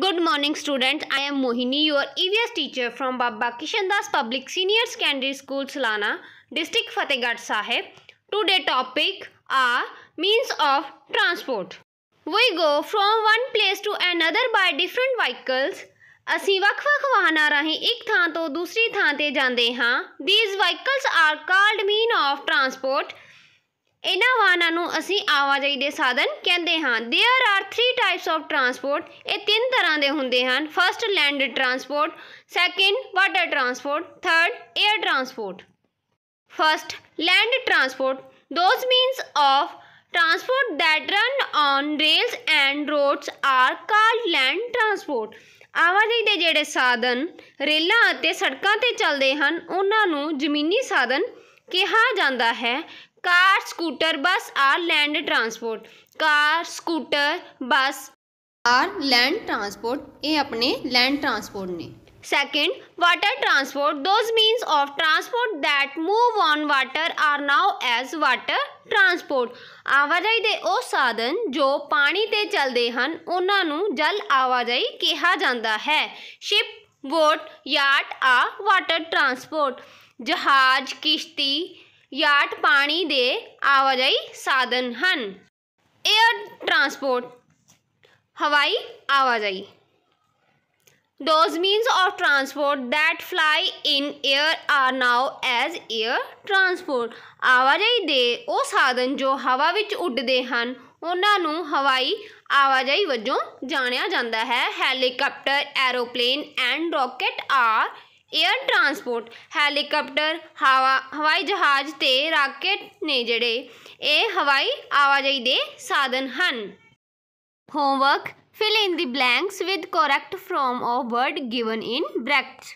Good morning students. I am Mohini, your EVS teacher from Baba Kishan Public Senior Secondary School, Salana, District Fatehgarh Sahib. Today topic are means of transport. We go from one place to another by different vehicles. ਅਸੀਂ ਵੱਖ-ਵੱਖ ਵਾਹਨਾਂ ਰਾਹੀਂ ਇੱਕ ਥਾਂ ਤੋਂ ਦੂਸਰੀ ਥਾਂ ਤੇ ਜਾਂਦੇ ਹਾਂ. These vehicles are called mean of transport. ਇਹਨਾਂ ਵਾਹਨਾਂ ਨੂੰ ਅਸੀਂ ਆਵਾਜਾਈ ਦੇ ਸਾਧਨ ਕਹਿੰਦੇ ਹਾਂ there are 3 types of transport ਇਹ ਤਿੰਨ ਤਰ੍ਹਾਂ ਦੇ ਹੁੰਦੇ ਹਨ first land transport second water transport third air transport first land transport those means of transport that run on rails and roads are called land transport ਆਵਾਜਾਈ ਦੇ ਜਿਹੜੇ ਸਾਧਨ ਰੇਲਾਂ ਅਤੇ ਸੜਕਾਂ ਤੇ ਚੱਲਦੇ ਹਨ ਉਹਨਾਂ ਨੂੰ ਜ਼ਮੀਨੀ ਸਾਧਨ ਕਿਹਾ ਜਾਂਦਾ ਹੈ car scooter bus are land transport car scooter bus are land transport ਇਹ ਆਪਣੇ ਲੈਂਡ ਟਰਾਂਸਪੋਰਟ ਨੇ second water transport those means of transport that move on water are known as water transport ਆਵਾਜਾਈ ਦੇ ਉਹ ਸਾਧਨ ਜੋ ਪਾਣੀ ਤੇ ਚੱਲਦੇ ਹਨ ਉਹਨਾਂ ਨੂੰ ਜਲ ਆਵਾਜਾਈ ਕਿਹਾ ਜਾਂਦਾ ਹੈ ship boat yacht are water transport ਜਹਾਜ਼ ਕਿਸ਼ਤੀ ਯਾਟ ਪਾਣੀ ਦੇ ਆਵਾਜਾਈ ਸਾਧਨ ਹਨ 에어 ਟਰਾਂਸਪੋਰਟ ਹਵਾਈ ਆਵਾਜਾਈ those means of transport that fly in 에어 are known as 에어 transport ਆਵਾਜਾਈ ਦੇ ਉਹ ਸਾਧਨ ਜੋ ਹਵਾ ਵਿੱਚ ਉੱਡਦੇ ਹਨ ਉਹਨਾਂ ਨੂੰ ਹਵਾਈ ਆਵਾਜਾਈ ਵਜੋਂ ਜਾਣਿਆ ਜਾਂਦਾ ਹੈ helicopter aeroplane and rocket are air transport helicopter ਹਵਾ ਹਵਾਈ ਜਹਾਜ਼ ਤੇ ਰਾਕੇਟ ਨੇ ਜਿਹੜੇ ਇਹ ਹਵਾਈ ਆਵਾਜਾਈ ਦੇ ਸਾਧਨ ਹਨ homework fill in the blanks with correct form of word given in brackets